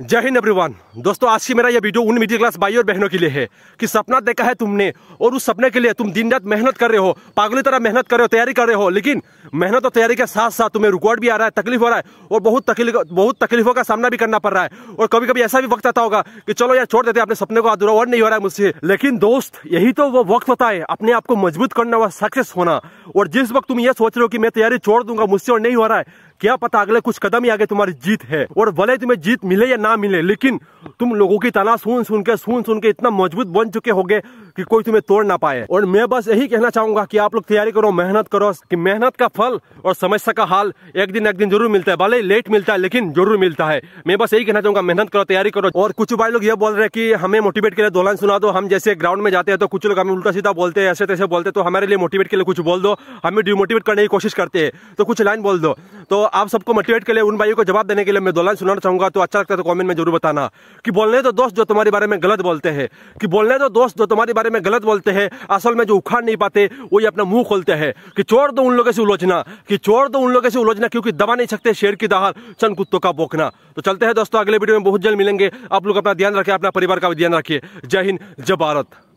जय हिंद एवरीवन दोस्तों आज की मेरा यह वीडियो उन मिडिल क्लास भाई और बहनों के लिए है कि सपना देखा है तुमने और उस सपने के लिए तुम दिन रात मेहनत कर रहे हो पागली तरह मेहनत कर रहे हो तैयारी कर रहे हो लेकिन मेहनत और तैयारी के साथ साथ तुम्हें रुकावट भी आ रहा है तकलीफ हो रहा है और बहुत तकलीफ बहुत तकलीफों का सामना भी करना पड़ रहा है और कभी कभी ऐसा भी वक्त आता होगा कि चलो यार छोड़ देते अपने सपने को अधूरा और नहीं हो रहा है मुझसे लेकिन दोस्त यही तो वो वक्त होता है अपने आप को मजबूत करना और सक्सेस होना और जिस वक्त तुम ये सोच रहे हो कि मैं तैयारी छोड़ दूंगा मुझसे और नहीं हो रहा है क्या पता अगले कुछ कदम ही आगे तुम्हारी जीत है और भले तुम्हें जीत मिले या ना मिले लेकिन तुम लोगों की तलाश सुन सुन के सुन सुन के इतना मजबूत बन चुके होगे कि कोई तुम्हें तोड़ ना पाए और मैं बस यही कहना चाहूंगा कि आप लोग तैयारी करो मेहनत करो कि मेहनत का फल और समस्या का हाल एक दिन एक दिन जरूर मिलता है भले लेट मिलता है लेकिन जरूर मिलता है मैं बस यही कहना चाहूंगा मेहनत करो तैयारी करो और कुछ भाई लोग ये बोल रहे हैं कि हमें मोटिवेट के लिए दोलन सुना दो हम जैसे ग्राउंड में जाते हैं तो कुछ लोग हमें उल्टा सीधा बोलते हैं ऐसे तैसे बोलते तो हमारे लिए मोटिवेट के लिए कुछ बोल दो हमें डिमोटिवेट करने की कोशिश करते हैं तो कुछ लाइन बोल दो तो आप सबको मोटिवेट के लिए उन भाइयों को जवाब देने के लिए मैं दोलन सुनाना चाहूंगा तो अच्छा लगता है तो कॉमेंट में जरूर बताना कि बोलने तो दोस्त जो तुम्हारे बारे में गलत बोलते हैं कि बोलने तो दोस्त जो तुम्हारे बारे बारे में गलत बोलते हैं असल में जो उखाड़ नहीं पाते वही अपना मुंह खोलते हैं कि चोर दो उन लोगों से उलझना कि चोर दो उन लोगों से उलझना क्योंकि दबा नहीं सकते शेर की दहार चंद कुत्तों का बोकना तो चलते हैं दोस्तों अगले वीडियो में बहुत जल्द मिलेंगे आप लोग अपना ध्यान रखें अपना परिवार का भी ध्यान रखिए जय हिंद जय भारत